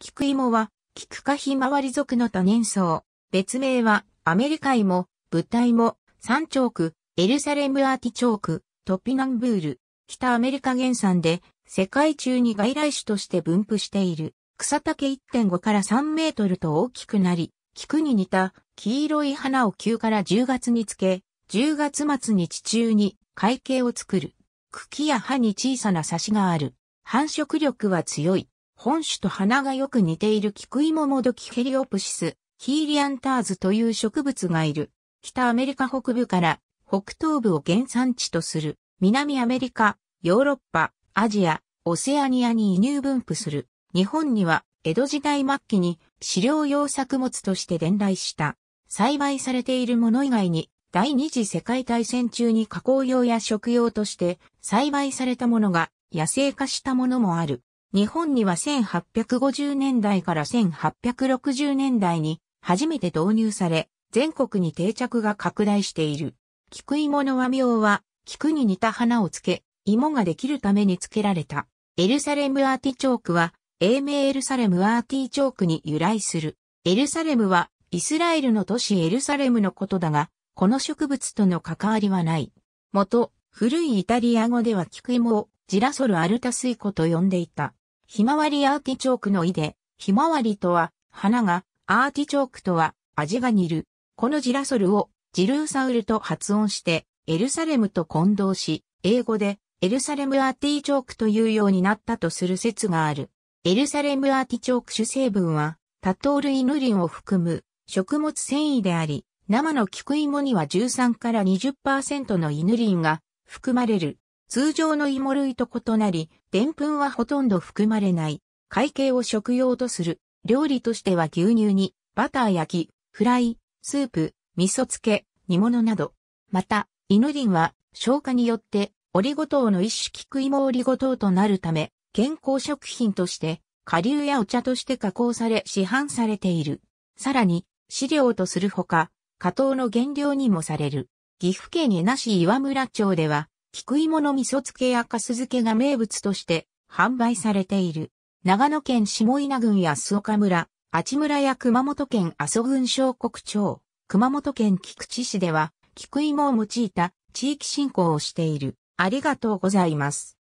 菊芋は、菊花ひまわり属の多年草。別名は、アメリカ芋、ン芋、山ー区、エルサレムアーティチョーク、トピナンブール。北アメリカ原産で、世界中に外来種として分布している。草丈1.5から3メートルと大きくなり、菊に似た黄色い花を9から10月につけ、10月末に地中に海景を作る。茎や葉に小さな差しがある。繁殖力は強い。本種と花がよく似ている菊芋もどきヘリオプシス、ヒーリアンターズという植物がいる。北アメリカ北部から北東部を原産地とする。南アメリカ、ヨーロッパ、アジア、オセアニアに輸入分布する。日本には江戸時代末期に飼料用作物として伝来した。栽培されているもの以外に第二次世界大戦中に加工用や食用として栽培されたものが野生化したものもある。日本には1850年代から1860年代に初めて導入され、全国に定着が拡大している。菊芋の和名は、菊に似た花をつけ、芋ができるためにつけられた。エルサレムアーティチョークは、英名エルサレムアーティチョークに由来する。エルサレムは、イスラエルの都市エルサレムのことだが、この植物との関わりはない。元、古いイタリア語では菊芋をジラソルアルタスイコと呼んでいた。ひまわりアーティチョークの意で、ひまわりとは、花が、アーティチョークとは、味が煮る。このジラソルを、ジルーサウルと発音して、エルサレムと混同し、英語で、エルサレムアーティチョークというようになったとする説がある。エルサレムアーティチョーク主成分は、タトールイヌリンを含む、食物繊維であり、生の菊芋には13から20%のイヌリンが含まれる。通常の芋類と異なり、でんぷんはほとんど含まれない。会計を食用とする。料理としては牛乳に、バター焼き、フライ、スープ、味噌漬け、煮物など。また、イノリンは消化によってオリゴ糖の一種菊芋オリゴ糖となるため、健康食品として、下流やお茶として加工され市販されている。さらに、飼料とするほか、加糖の原料にもされる。岐阜県に那市岩村町では、菊芋の味噌漬けやかす漬けが名物として販売されている。長野県下稲郡安岡村、阿智村や熊本県阿蘇郡小国町、熊本県菊池市では、菊芋を用いた地域振興をしている。ありがとうございます。